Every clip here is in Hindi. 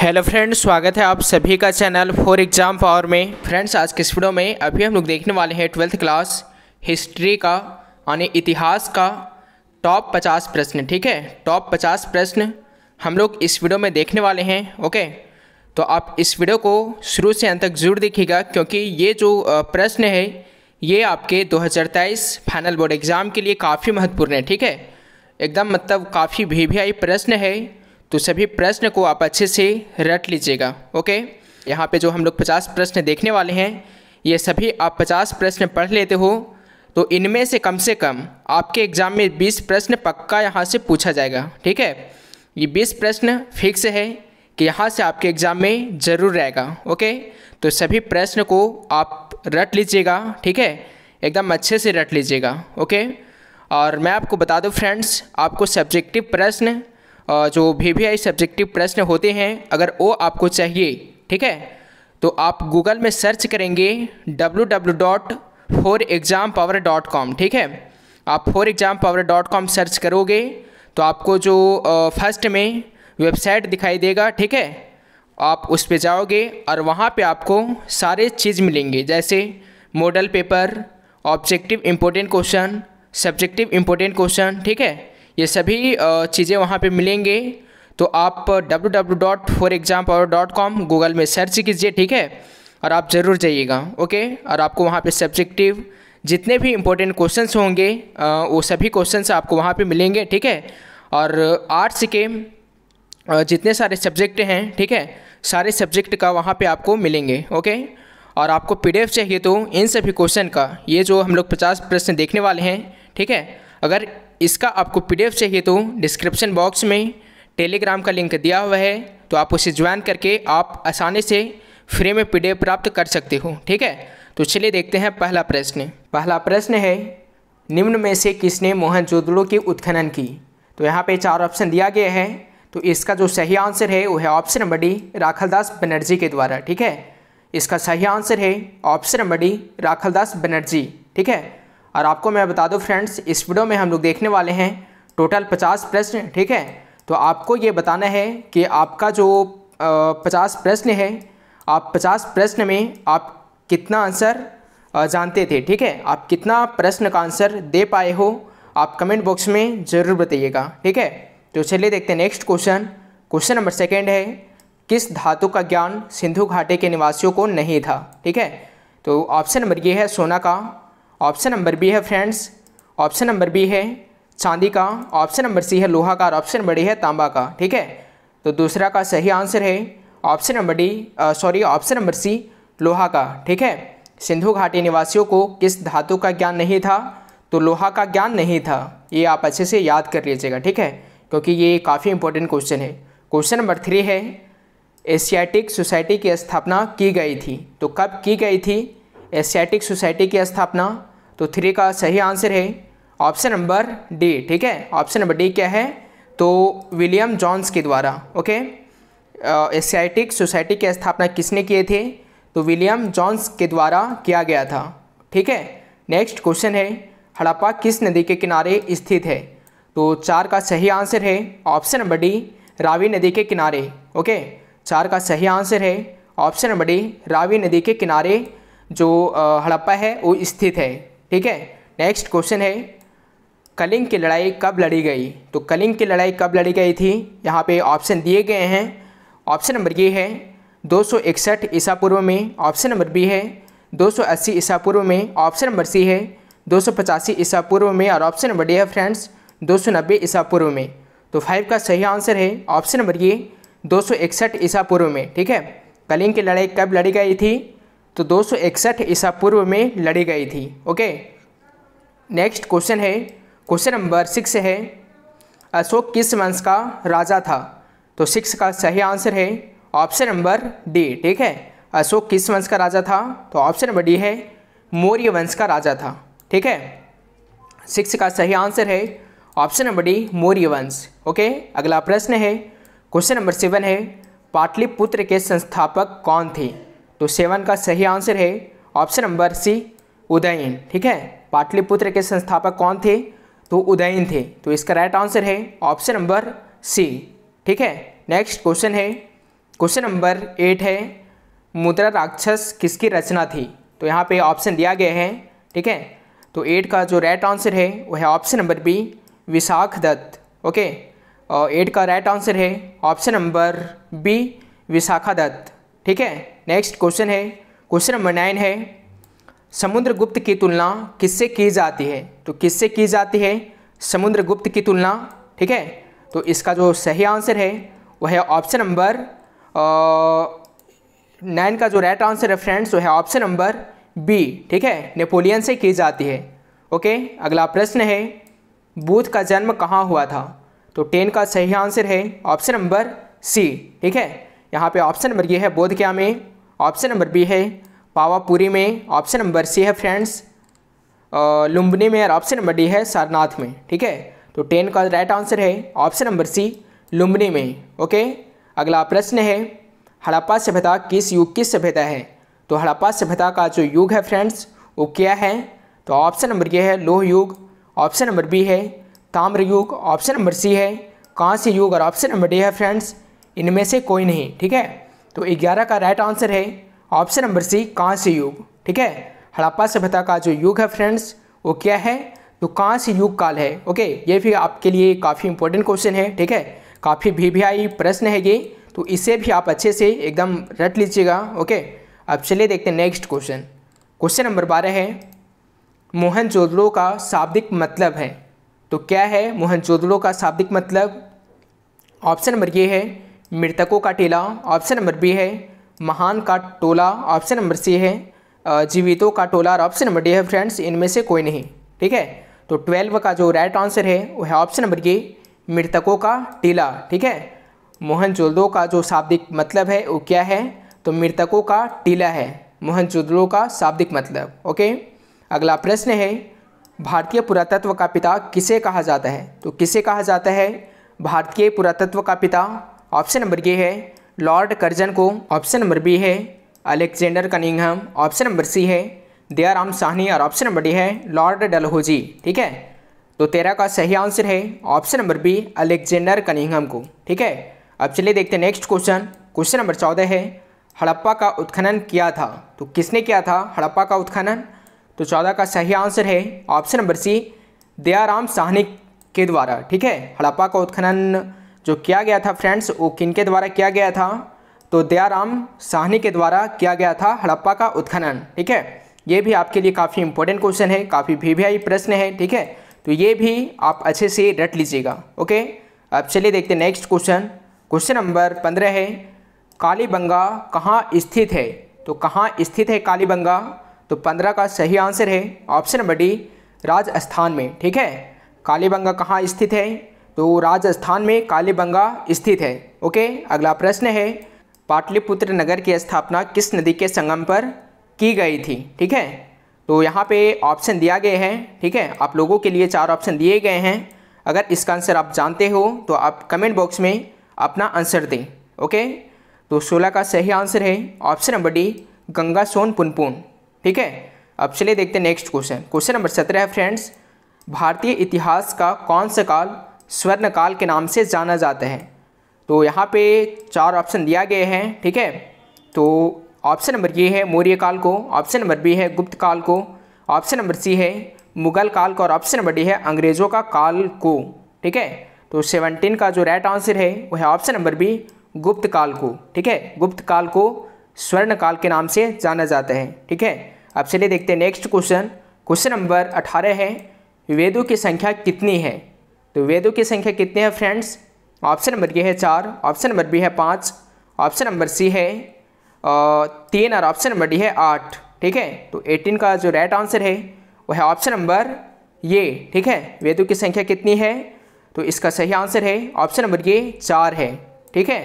हेलो फ्रेंड्स स्वागत है आप सभी का चैनल फॉर एग्ज़ाम पावर में फ्रेंड्स आज के इस वीडियो में अभी हम लोग देखने वाले हैं ट्वेल्थ क्लास हिस्ट्री का यानी इतिहास का टॉप पचास प्रश्न ठीक है टॉप पचास प्रश्न हम लोग इस वीडियो में देखने वाले हैं ओके तो आप इस वीडियो को शुरू से अंत तक जरूर देखिएगा क्योंकि ये जो प्रश्न है ये आपके दो फाइनल बोर्ड एग्ज़ाम के लिए काफ़ी महत्वपूर्ण है ठीक है एकदम मतलब काफ़ी भी, प्रश्न है तो सभी प्रश्न को आप अच्छे से रट लीजिएगा ओके यहाँ पे जो हम लोग पचास प्रश्न देखने वाले हैं ये सभी आप पचास प्रश्न पढ़ लेते हो तो इनमें से कम से कम आपके एग्ज़ाम में बीस प्रश्न पक्का यहाँ से पूछा जाएगा ठीक है ये बीस प्रश्न फिक्स है कि यहाँ से आपके एग्ज़ाम में ज़रूर रहेगा ओके तो सभी प्रश्न को आप रट लीजिएगा ठीक है एकदम अच्छे से रट लीजिएगा ओके और मैं आपको बता दूँ फ्रेंड्स आपको सब्जेक्टिव प्रश्न जो वी वी आई सब्जेक्टिव प्रश्न होते हैं अगर वो आपको चाहिए ठीक है तो आप गूगल में सर्च करेंगे W W dot four exam power dot com ठीक है आप four exam power dot com search करोगे तो आपको जो फर्स्ट में वेबसाइट दिखाई देगा ठीक है आप उस पर जाओगे और वहाँ पे आपको सारे चीज़ मिलेंगे जैसे model paper objective important question subjective important question ठीक है ये सभी चीज़ें वहाँ पे मिलेंगे तो आप W W dot for example dot com Google में सर्च कीजिए ठीक है और आप ज़रूर जाइएगा ओके और आपको वहाँ पे सब्जेक्टिव जितने भी इम्पोर्टेंट क्वेश्चंस होंगे वो सभी क्वेश्चंस आपको वहाँ पे मिलेंगे ठीक है और आर्ट्स के जितने सारे सब्जेक्ट हैं ठीक है सारे सब्जेक्ट का वहाँ पे आपको मिलेंगे ओके और आपको पी चाहिए तो इन सभी क्वेश्चन का ये जो हम लोग पचास प्रश्न देखने वाले हैं ठीक है अगर इसका आपको पीडीएफ चाहिए तो डिस्क्रिप्शन बॉक्स में टेलीग्राम का लिंक दिया हुआ है तो आप उसे ज्वाइन करके आप आसानी से फ्री में पी प्राप्त कर सकते हो ठीक है तो चलिए देखते हैं पहला प्रश्न पहला प्रश्न है निम्न में से किसने मोहनजोदड़ो की उत्खनन की तो यहाँ पे चार ऑप्शन दिया गया है तो इसका जो सही आंसर है वो है option number D Rakhaldas Banerjee के द्वारा ठीक है इसका सही आंसर है option number D Rakhaldas Banerjee ठीक है और आपको मैं बता दूं फ्रेंड्स इस वीडियो में हम लोग देखने वाले हैं टोटल पचास प्रश्न ठीक है तो आपको ये बताना है कि आपका जो पचास प्रश्न है आप पचास प्रश्न में आप कितना आंसर जानते थे ठीक है आप कितना प्रश्न का आंसर दे पाए हो आप कमेंट बॉक्स में ज़रूर बताइएगा ठीक है तो चलिए देखते हैं next question question number second है किस धातु का ज्ञान सिंधु घाटी के निवासियों को नहीं था ठीक है तो ऑप्शन नंबर ये है सोना का ऑप्शन नंबर बी है फ्रेंड्स ऑप्शन नंबर बी है चांदी का ऑप्शन नंबर सी है लोहा का और ऑप्शन नंबर डी है तांबा का ठीक है तो दूसरा का सही आंसर है option number D sorry option number C लोहा का ठीक है सिंधु घाटी निवासियों को किस धातु का ज्ञान नहीं था तो लोहा का ज्ञान नहीं था ये आप अच्छे से याद कर लीजिएगा ठीक है क्योंकि ये काफ़ी इंपॉर्टेंट क्वेश्चन है क्वेश्चन नंबर थ्री है एशियाटिक सोसाइटी की स्थापना की गई थी तो कब की गई थी एशियाटिक सोसाइटी की स्थापना तो थ्री का सही आंसर है ऑप्शन नंबर डी ठीक है ऑप्शन नंबर डी क्या है तो विलियम जॉन्स के द्वारा ओके एसियाटिक सोसाइटी की स्थापना किसने किए थे तो विलियम जॉन्स के द्वारा किया गया था ठीक है नेक्स्ट क्वेश्चन है हड़प्पा किस नदी के किनारे स्थित है तो चार का सही आंसर है ऑप्शन नंबर डी रावी नदी के किनारे ओके चार का सही आंसर है ऑप्शन नंबर डी रावी नदी के किनारे जो हड़प्पा है वो स्थित है ठीक है नेक्स्ट क्वेश्चन है कलिंग की लड़ाई कब लड़ी गई तो कलिंग की लड़ाई कब लड़ी गई थी यहाँ पे ऑप्शन दिए गए हैं ऑप्शन नंबर ये है दो सौ इकसठ ईसा पूर्व में ऑप्शन नंबर बी है दो सौ अस्सी ईसा पूर्व में ऑप्शन नंबर सी है दो सौ पचासी ईसा पूर्व में और ऑप्शन नंबर डी है फ्रेंड्स दो सौ नब्बे ईसा पूर्व में तो फाइव का सही आंसर है ऑप्शन नंबर ये दो सौ इकसठ ईसा पूर्व में ठीक है कलिंग की लड़ाई कब लड़ी गई थी तो दो सौ इकसठ ईसा पूर्व में लड़ी गई थी ओके नेक्स्ट क्वेश्चन है क्वेश्चन नंबर सिक्स है अशोक किस वंश का राजा था तो सिक्स का सही आंसर है ऑप्शन नंबर डी ठीक है अशोक किस वंश का राजा था तो ऑप्शन नंबर डी है मौर्य वंश का राजा था ठीक है सिक्स का सही आंसर है ऑप्शन नंबर डी मौर्य वंश ओके अगला प्रश्न है क्वेश्चन नंबर सेवन है पाटलिपुत्र के संस्थापक कौन थे तो सेवन का सही आंसर है ऑप्शन नंबर सी उदयन ठीक है पाटलिपुत्र के संस्थापक कौन थे तो उदयन थे तो इसका राइट आंसर है ऑप्शन नंबर सी ठीक है नेक्स्ट क्वेश्चन है क्वेश्चन नंबर एट है मुद्रा राक्षस किसकी रचना थी तो यहाँ पे ऑप्शन दिया गया है ठीक है तो एट का जो राइट आंसर है वह है option number B Vishakh Datta okay और एट का राइट आंसर है option number B Vishakha Datta ठीक है नेक्स्ट क्वेश्चन है क्वेश्चन नंबर नाइन है समुद्रगुप्त की तुलना किससे की जाती है तो किससे की जाती है समुद्रगुप्त की तुलना ठीक है तो इसका जो सही आंसर है वह है ऑप्शन नंबर नाइन का जो राइट आंसर है फ्रेंड्स वह है ऑप्शन नंबर बी ठीक है नेपोलियन से की जाती है ओके अगला प्रश्न है बूथ का जन्म कहाँ हुआ था तो टेन का सही आंसर है ऑप्शन नंबर सी ठीक है यहाँ पे ऑप्शन नंबर ये है बोध क्या में ऑप्शन नंबर बी है पावापुरी में ऑप्शन नंबर सी है फ्रेंड्स लुम्बनी में और ऑप्शन नंबर डी है सारनाथ में ठीक है तो टेन का राइट आंसर है ऑप्शन नंबर सी लुम्बनी में ओके अगला प्रश्न है हड़प्पा सभ्यता किस युग की सभ्यता है तो हड़प्पा सभ्यता का जो युग है फ्रेंड्स वो क्या है तो ऑप्शन नंबर ये है लोह युग ऑप्शन नंबर बी है ताम्र युग ऑप्शन नंबर सी है कांस्य युग और ऑप्शन नंबर डी है फ्रेंड्स इनमें से कोई नहीं ठीक है तो ग्यारह का राइट आंसर है ऑप्शन नंबर सी कांस्य युग ठीक है हड़प्पा सभ्यता का जो युग है फ्रेंड्स वो क्या है तो कांस्य युग काल है ओके ये भी आपके लिए काफ़ी इंपॉर्टेंट क्वेश्चन है ठीक है काफ़ी भी भी आई प्रश्न है ये तो इसे भी आप अच्छे से एकदम रट लीजिएगा ओके अब चलिए देखते हैं नेक्स्ट क्वेश्चन क्वेश्चन नंबर बारह है मोहनजोदड़ो का शाब्दिक मतलब है तो क्या है मोहनजोदड़ो का शाब्दिक मतलब ऑप्शन नंबर ये है मृतकों का टीला ऑप्शन नंबर बी है महान का टोला ऑप्शन नंबर सी है जीवितों का टोला और ऑप्शन नंबर डी है फ्रेंड्स इनमें से कोई नहीं ठीक है तो ट्वेल्व का जो राइट आंसर है वो है ऑप्शन नंबर ए मृतकों का टीला ठीक है मोहन का जो शाब्दिक मतलब है वो क्या है तो मृतकों का टीला है मोहन का शाब्दिक मतलब ओके अगला प्रश्न है भारतीय पुरातत्व का पिता किसे कहा जाता है तो किसे कहा जाता है भारतीय पुरातत्व का पिता ऑप्शन नंबर ए है लॉर्ड कर्जन को ऑप्शन नंबर बी है Alexander Cunningham option number C है दयाराम साहनी और ऑप्शन नंबर डी है लॉर्ड डलहोजी ठीक है तो तेरह का सही आंसर है option number B Alexander Cunningham को ठीक है अब चलिए देखते हैं नेक्स्ट क्वेश्चन क्वेश्चन नंबर चौदह है हड़प्पा का उत्खनन किया था तो किसने किया था हड़प्पा का उत्खनन तो चौदह का सही आंसर है option number C Dayaram Sahni के द्वारा ठीक है हड़प्पा का उत्खनन जो किया गया था फ्रेंड्स वो किन के द्वारा किया गया था तो दयाराम साहनी के द्वारा किया गया था हड़प्पा का उत्खनन ठीक है ये भी आपके लिए काफ़ी इंपॉर्टेंट क्वेश्चन है काफ़ी भी प्रश्न है ठीक है तो ये भी आप अच्छे से रट लीजिएगा ओके अब चलिए देखते हैं नेक्स्ट क्वेश्चन क्वेश्चन नंबर पंद्रह है कालीबंगा कहाँ स्थित है तो कहाँ स्थित है कालीबंगा तो पंद्रह का सही आंसर है ऑप्शन नंबर डी राजस्थान में ठीक है कालीबंगा कहाँ स्थित है तो राजस्थान में कालीबंगा स्थित है ओके अगला प्रश्न है पाटलिपुत्र नगर की स्थापना किस नदी के संगम पर की गई थी ठीक है तो यहाँ पे ऑप्शन दिया गया है ठीक है आप लोगों के लिए चार ऑप्शन दिए गए हैं अगर इसका आंसर आप जानते हो तो आप कमेंट बॉक्स में अपना आंसर दें ओके तो सोलह का सही आंसर है option number D Ganga Son Punpun ठीक है अब चलिए देखते हैं नेक्स्ट क्वेश्चन क्वेश्चन नंबर सत्रह है फ्रेंड्स भारतीय इतिहास का कौन सा काल स्वर्णकाल के नाम से जाना जाता है तो यहाँ पे चार ऑप्शन दिया गए हैं ठीक है तो ऑप्शन नंबर ये है मौर्य काल को ऑप्शन नंबर बी है गुप्त काल को ऑप्शन नंबर सी है मुगल काल को और ऑप्शन नंबर डी है अंग्रेज़ों का काल को ठीक है तो सेवनटीन का जो राइट आंसर है वह है ऑप्शन नंबर बी गुप्त काल को ठीक है गुप्त काल को स्वर्ण काल के नाम से जाना जाता है ठीक है अब चलिए देखते हैं नेक्स्ट क्वेश्चन क्वेश्चन नंबर अठारह है वेदों की संख्या कितनी है तो वेदों की संख्या कितनी है फ्रेंड्स ऑप्शन नंबर ये है चार ऑप्शन नंबर बी है पाँच ऑप्शन नंबर सी है तीन और ऑप्शन नंबर डी है आठ ठीक है तो एटीन का जो राइट आंसर है वो है ऑप्शन नंबर ये ठीक है वेदों की संख्या कितनी है तो इसका सही आंसर है ऑप्शन नंबर ये चार है ठीक है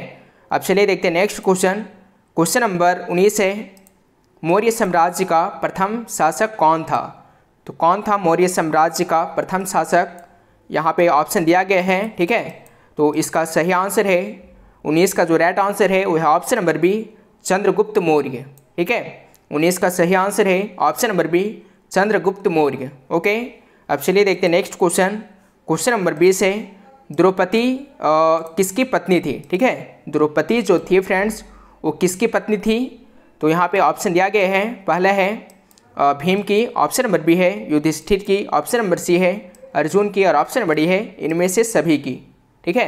अब चलिए देखते हैं नेक्स्ट क्वेश्चन क्वेश्चन नंबर उन्नीस है मौर्य साम्राज्य का प्रथम शासक कौन था तो कौन था मौर्य साम्राज्य का प्रथम शासक यहाँ पे ऑप्शन दिया गया है ठीक है तो इसका सही आंसर है उन्नीस का जो राइट आंसर है वह option number B Chandragupta Maurya ठीक है उन्नीस का सही आंसर है option number B Chandragupta Maurya okay अब चलिए देखते हैं नेक्स्ट क्वेश्चन क्वेश्चन नंबर बीस है द्रौपदी किसकी पत्नी थी ठीक है द्रौपदी जो थी फ्रेंड्स वो किसकी पत्नी थी तो यहाँ पे ऑप्शन दिया गया है पहला है भीम की ऑप्शन नंबर बी है युधिष्ठिर की ऑप्शन नंबर सी है अर्जुन की और ऑप्शन बड़ी है इनमें से सभी की ठीक है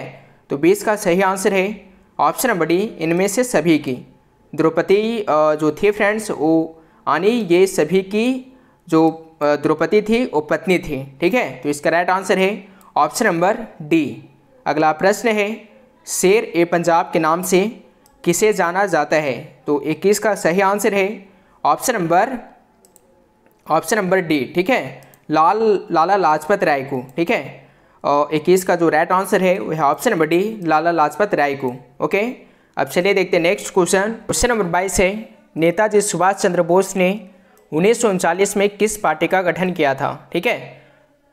तो बीस का सही आंसर है ऑप्शन बड़ी इनमें से सभी की द्रौपदी जो थी फ्रेंड्स वो आनी ये सभी की जो द्रौपदी थी वो पत्नी थी ठीक है तो इसका राइट आंसर है ऑप्शन नंबर डी अगला प्रश्न है शेर ए पंजाब के नाम से किसे जाना जाता है तो 21 का सही आंसर है option number option number D ठीक है लाल लाला लाजपत राय को ठीक है और इक्कीस का जो राइट आंसर है वह option number D Lala Lajpat Rai को ओके अब चलिए देखते हैं नेक्स्ट क्वेश्चन क्वेश्चन नंबर बाईस है नेताजी सुभाष चंद्र बोस ने उन्नीस में किस पार्टी का गठन किया था ठीक है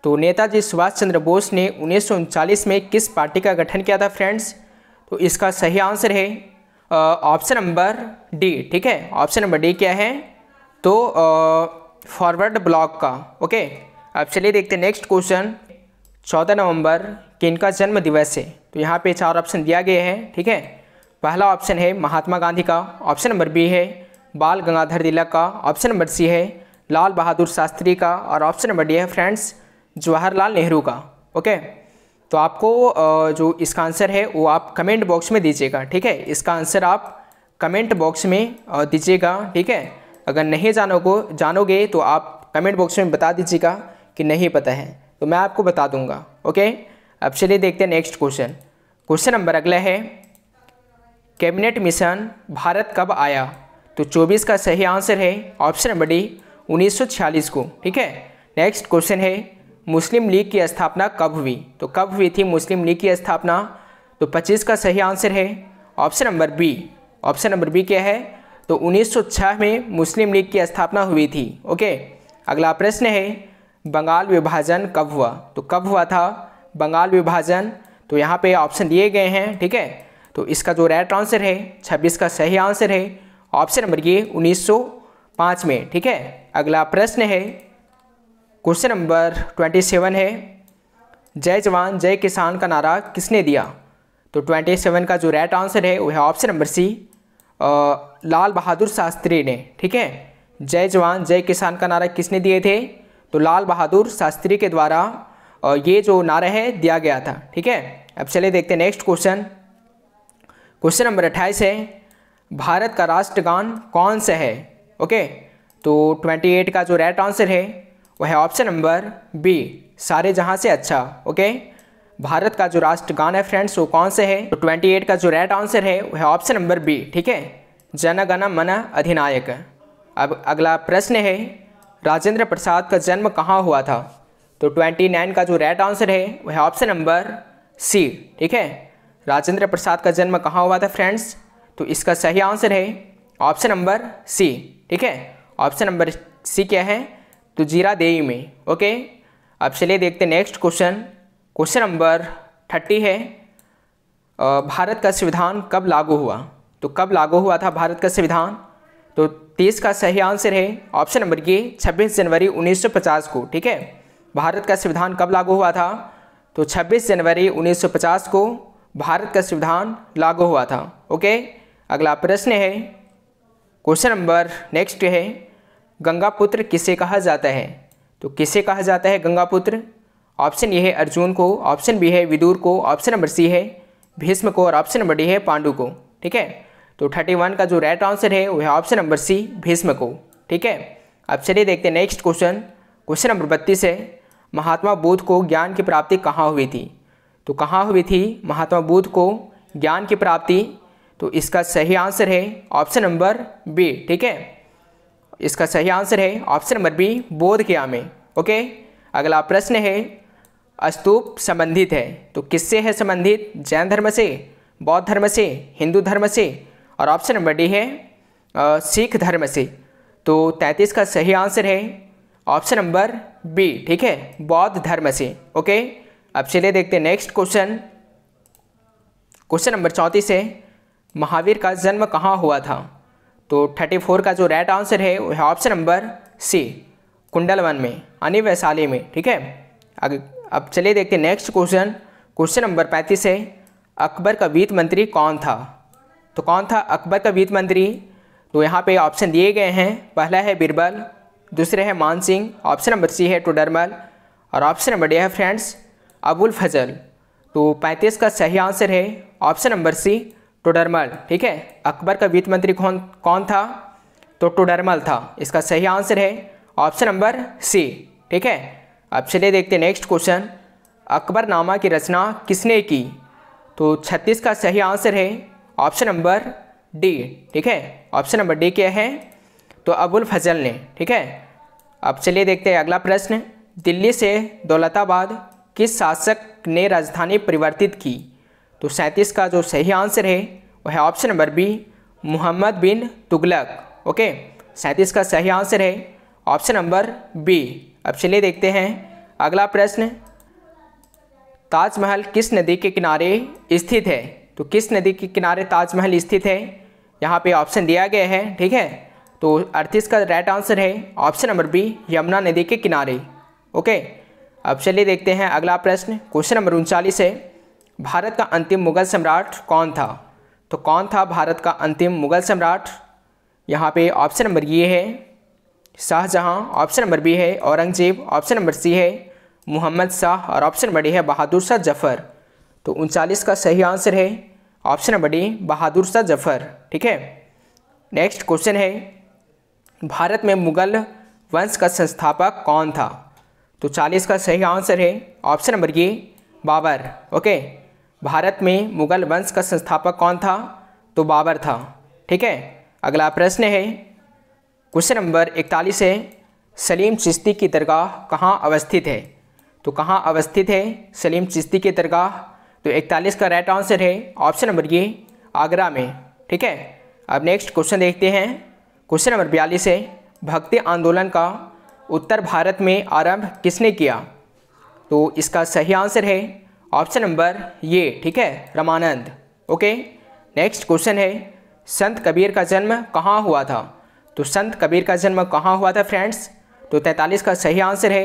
तो नेताजी सुभाष चंद्र बोस ने उन्नीस में किस पार्टी का गठन किया था फ्रेंड्स तो इसका सही आंसर है ऑप्शन नंबर डी ठीक है ऑप्शन नंबर डी क्या है तो आ, फॉरवर्ड ब्लॉक का ओके अब चलिए देखते हैं नेक्स्ट क्वेश्चन चौदह नवंबर किनका जन्म दिवस है तो यहाँ पे चार ऑप्शन दिया गया है ठीक है पहला ऑप्शन है महात्मा गांधी का ऑप्शन नंबर बी है बाल गंगाधर तिलक का ऑप्शन नंबर सी है लाल बहादुर शास्त्री का और ऑप्शन नंबर डी है फ्रेंड्स जवाहरलाल नेहरू का ओके तो आपको जो इसका आंसर है वो आप कमेंट बॉक्स में दीजिएगा ठीक है इसका आंसर आप कमेंट बॉक्स में दीजिएगा ठीक है अगर नहीं जानोगे जानोगे तो आप कमेंट बॉक्स में बता दीजिएगा कि नहीं पता है तो मैं आपको बता दूंगा ओके अब चलिए देखते हैं नेक्स्ट क्वेश्चन क्वेश्चन नंबर अगला है कैबिनेट मिशन भारत कब आया तो 24 का सही आंसर है ऑप्शन नंबर डी 1946 को ठीक है नेक्स्ट क्वेश्चन है मुस्लिम लीग की स्थापना कब हुई तो कब हुई थी मुस्लिम लीग की स्थापना तो 25 का सही आंसर है option number B option number B क्या है तो 1906 में मुस्लिम लीग की स्थापना हुई थी ओके अगला प्रश्न है बंगाल विभाजन कब हुआ तो कब हुआ था बंगाल विभाजन तो यहाँ पे ऑप्शन दिए गए हैं ठीक है तो इसका जो राइट आंसर है छब्बीस का सही आंसर है ऑप्शन नंबर ये उन्नीस में ठीक है अगला प्रश्न है क्वेश्चन नंबर सेवन है जय जवान जय किसान का नारा किसने दिया तो 27 का जो राइट आंसर है वह option number C Lal Bahadur Shastri ने ठीक है जय जवान जय किसान का नारा किसने दिए थे तो लाल बहादुर शास्त्री के द्वारा ये जो नारा है दिया गया था ठीक है अब चले देखते हैं नेक्स्ट क्वेश्चन क्वेश्चन नंबर अट्ठाईस है भारत का राष्ट्रगान कौन सा है ओके तो ट्वेंटी एट का जो राइट आंसर है वह है ऑप्शन नंबर बी सारे जहाँ से अच्छा ओके भारत का जो राष्ट्रगान है फ्रेंड्स वो कौन से है तो 28 का जो राइट आंसर है वह ऑप्शन नंबर बी ठीक है जनगण मन अधिनायक अब अगला प्रश्न है राजेंद्र प्रसाद का जन्म कहाँ हुआ था तो 29 का जो राइट आंसर है वह ऑप्शन नंबर सी ठीक है राजेंद्र प्रसाद का जन्म कहाँ हुआ था फ्रेंड्स तो इसका सही आंसर है ऑप्शन नंबर सी ठीक है ऑप्शन नंबर सी क्या है तो जीरा देवी में ओके अब चलिए देखते next question question number thirty है भारत का संविधान कब लागू हुआ तो कब लागू हुआ था भारत का संविधान तो तीस का सही आंसर है ऑप्शन नंबर ये छब्बीस जनवरी 1950 को ठीक है भारत का संविधान कब लागू हुआ था तो 26 जनवरी 1950 को भारत का संविधान लागू हुआ था ओके अगला प्रश्न है क्वेश्चन नंबर नेक्स्ट है गंगापुत्र किसे कहा जाता है तो किसे कहा जाता है गंगापुत्र ऑप्शन ये है अर्जुन को ऑप्शन बी है विदुर को ऑप्शन नंबर सी है भीष्म को और ऑप्शन नंबर डी है पांडु को ठीक है तो थर्टी वन का जो राइट आंसर है वह ऑप्शन नंबर सी भीष्म को ठीक है अब चलिए देखते हैं नेक्स्ट क्वेश्चन क्वेश्चन नंबर बत्तीस है महात्मा बुद्ध को ज्ञान की प्राप्ति कहाँ हुई थी तो कहाँ हुई थी महात्मा बुद्ध को ज्ञान की प्राप्ति तो इसका सही आंसर है ऑप्शन नंबर बी ठीक है इसका सही आंसर है ऑप्शन नंबर बी बोध किया में ओके अगला प्रश्न है स्तूप संबंधित है तो किससे है संबंधित जैन धर्म से बौद्ध धर्म से हिंदू धर्म से और ऑप्शन नंबर डी है सिख धर्म से तो तैंतीस का सही आंसर है ऑप्शन नंबर बी ठीक है बौद्ध धर्म से ओके अब चलिए देखते हैं नेक्स्ट क्वेश्चन क्वेश्चन नंबर चौंतीस है महावीर का जन्म कहाँ हुआ था तो थर्टी फोर का जो राइट आंसर है वह ऑप्शन नंबर सी कुंडलवन में वैशाली में ठीक है अगर अब चलिए देखते हैं नेक्स्ट क्वेश्चन क्वेश्चन नंबर पैंतीस है अकबर का वित्त मंत्री कौन था तो कौन था अकबर का वित्त मंत्री तो यहाँ पे ऑप्शन दिए गए हैं पहला है बिरबल दूसरे है मान सिंह ऑप्शन नंबर सी है टोडरमल और ऑप्शन नंबर डी है फ्रेंड्स अबुल फजल तो पैंतीस का सही आंसर है ऑप्शन नंबर सी टोडरमल ठीक है अकबर का वित्त मंत्री कौन कौन था तो टोडरमल था इसका सही आंसर है ऑप्शन नंबर सी ठीक है अब चलिए देखते हैं नेक्स्ट क्वेश्चन अकबर नामा की रचना किसने की तो छत्तीस का सही आंसर है ऑप्शन नंबर डी ठीक है ऑप्शन नंबर डी क्या है तो अबुल फजल ने ठीक है अब चलिए देखते हैं अगला प्रश्न दिल्ली से दौलताबाद किस शासक ने राजधानी परिवर्तित की तो सैंतीस का जो सही आंसर है वह है option number B Mohammad bin Tughlaq okay सैंतीस का सही आंसर है ऑप्शन नंबर बी अब चलिए देखते हैं अगला प्रश्न ताजमहल किस नदी के किनारे स्थित है तो किस नदी के किनारे ताजमहल स्थित है यहाँ पे ऑप्शन दिया गया है ठीक है तो अड़तीस का राइट आंसर है ऑप्शन नंबर बी यमुना नदी के किनारे ओके अब चलिए देखते हैं अगला प्रश्न क्वेश्चन नंबर उनचालीस है भारत का अंतिम मुगल सम्राट कौन था तो कौन था भारत का अंतिम मुगल सम्राट यहाँ पे ऑप्शन नंबर ये है शाहजहाँ ऑप्शन नंबर बी है औरंगजेब ऑप्शन नंबर सी है मोहम्मद शाह और ऑप्शन नंबर डी है बहादुर शाह जफर तो उनचालीस का सही आंसर है option number D Bahadur Shah Zafar ठीक है नेक्स्ट क्वेश्चन है भारत में मुगल वंश का संस्थापक कौन था तो चालीस का सही आंसर है option number A Babur okay Bharat में मुगल वंश का संस्थापक कौन था तो बाबर था ठीक है अगला प्रश्न है क्वेश्चन नंबर इकतालीस है सलीम चिश्ती की दरगाह कहाँ अवस्थित है तो कहाँ अवस्थित है सलीम चिश्ती की दरगाह तो इकतालीस का राइट आंसर है ऑप्शन नंबर ये आगरा में ठीक है अब नेक्स्ट क्वेश्चन देखते हैं क्वेश्चन नंबर बयालीस है भक्ति आंदोलन का उत्तर भारत में आरंभ किसने किया तो इसका सही आंसर है ऑप्शन नंबर ये ठीक है रमानंद ओके नेक्स्ट क्वेश्चन है संत कबीर का जन्म कहाँ हुआ था तो संत कबीर का जन्म कहाँ हुआ था फ्रेंड्स तो तैंतालीस का सही आंसर है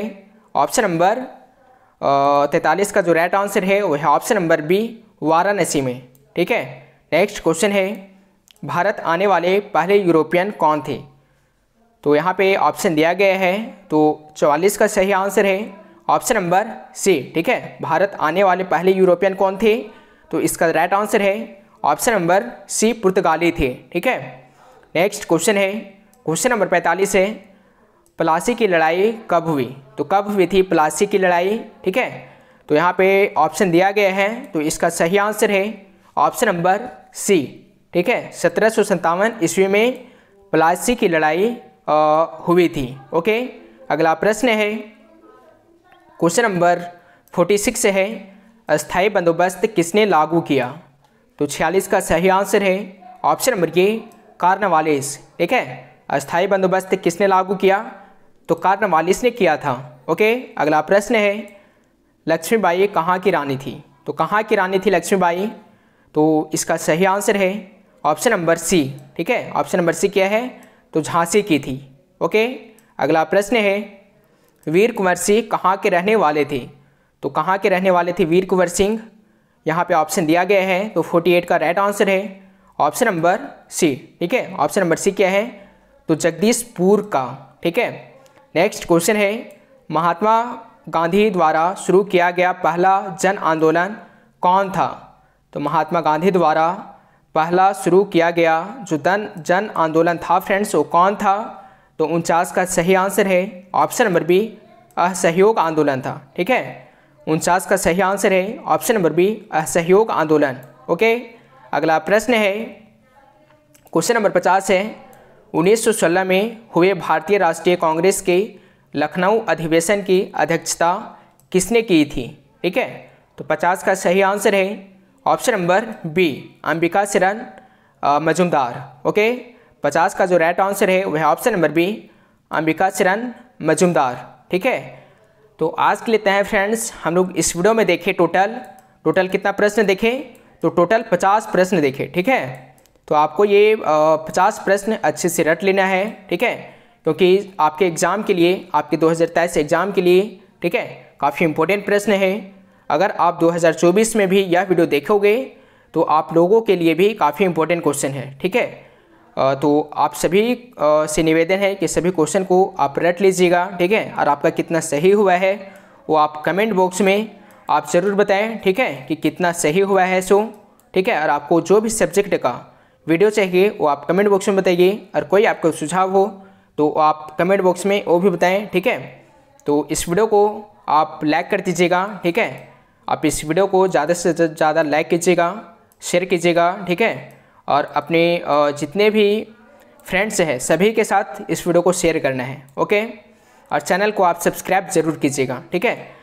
ऑप्शन नंबर तैंतालीस का जो राइट आंसर है वह है ऑप्शन नंबर बी वाराणसी में ठीक है नेक्स्ट क्वेश्चन है भारत आने वाले पहले यूरोपियन कौन थे तो यहाँ पे ऑप्शन दिया गया है तो चवालीस का सही आंसर है ऑप्शन नंबर सी ठीक है भारत आने वाले पहले यूरोपियन कौन थे तो इसका राइट आंसर है ऑप्शन नंबर सी पुर्तगाली थे ठीक है नेक्स्ट क्वेश्चन है क्वेश्चन नंबर पैंतालीस है प्लासी की लड़ाई कब हुई तो कब हुई थी प्लासी की लड़ाई ठीक है तो यहाँ पे ऑप्शन दिया गया है तो इसका सही आंसर है ऑप्शन नंबर सी ठीक है सत्रह सौ सत्तावन ईस्वी में प्लासी की लड़ाई आ, हुई थी ओके अगला प्रश्न है क्वेश्चन नंबर फोर्टी सिक्स है अस्थाई बंदोबस्त किसने लागू किया तो छियालीस का सही आंसर है ऑप्शन नंबर ये कार्नवालिस ठीक है अस्थाई बंदोबस्त किसने लागू किया तो कार्नवालिस ने किया था ओके अगला प्रश्न है लक्ष्मीबाई कहाँ की रानी थी तो कहाँ की रानी थी लक्ष्मीबाई तो इसका सही आंसर है ऑप्शन नंबर सी ठीक है ऑप्शन नंबर सी क्या है तो झांसी की थी ओके अगला प्रश्न है वीर कुंवर सिंह कहाँ के रहने वाले थे तो कहाँ के रहने वाले थे वीर कुंवर सिंह यहाँ पे ऑप्शन दिया गया है तो 48 का राइट आंसर है ऑप्शन नंबर सी ठीक है ऑप्शन नंबर सी क्या है तो जगदीशपुर का ठीक है नेक्स्ट क्वेश्चन है महात्मा गांधी द्वारा शुरू किया गया पहला जन आंदोलन कौन था तो महात्मा गांधी द्वारा पहला शुरू किया गया जो जन जन आंदोलन था फ्रेंड्स वो कौन था तो उनचास का सही आंसर है ऑप्शन नंबर बी असहयोग आंदोलन था ठीक है उनचास का सही आंसर है ऑप्शन नंबर बी असहयोग आंदोलन ओके अगला प्रश्न है क्वेश्चन नंबर पचास है उन्नीस में हुए भारतीय राष्ट्रीय कांग्रेस के लखनऊ अधिवेशन की अध्यक्षता किसने की थी ठीक है तो 50 का सही आंसर है option number B Ambika Charan Majumdar okay 50 का जो राइट आंसर है वह option number B Ambika Charan Majumdar ठीक है तो आज के लिए तय फ्रेंड्स हम लोग इस वीडियो में देखें टोटल टोटल कितना प्रश्न देखें तो टोटल पचास प्रश्न देखें ठीक है तो आपको ये पचास प्रश्न अच्छे से रट लेना है ठीक है क्योंकि आपके एग्ज़ाम के लिए आपके दो एग्ज़ाम के लिए ठीक है काफ़ी इंपॉर्टेंट प्रश्न है अगर आप 2024 में भी यह वीडियो देखोगे तो आप लोगों के लिए भी काफ़ी इंपॉर्टेंट क्वेश्चन है ठीक है तो आप सभी से निवेदन है कि सभी क्वेश्चन को आप रट लीजिएगा ठीक है और आपका कितना सही हुआ है वो आप कमेंट बॉक्स में आप ज़रूर बताएं ठीक है कि कितना सही हुआ है सो ठीक है और आपको जो भी सब्जेक्ट का वीडियो चाहिए वो आप कमेंट बॉक्स में बताइए और कोई आपका सुझाव हो तो आप कमेंट बॉक्स में वो भी बताएं ठीक है तो इस वीडियो को आप लाइक कर दीजिएगा ठीक है आप इस वीडियो को ज़्यादा से ज़्यादा लाइक कीजिएगा शेयर कीजिएगा ठीक है और अपने जितने भी फ्रेंड्स हैं सभी के साथ इस वीडियो को शेयर करना है ओके और चैनल को आप सब्सक्राइब ज़रूर कीजिएगा ठीक है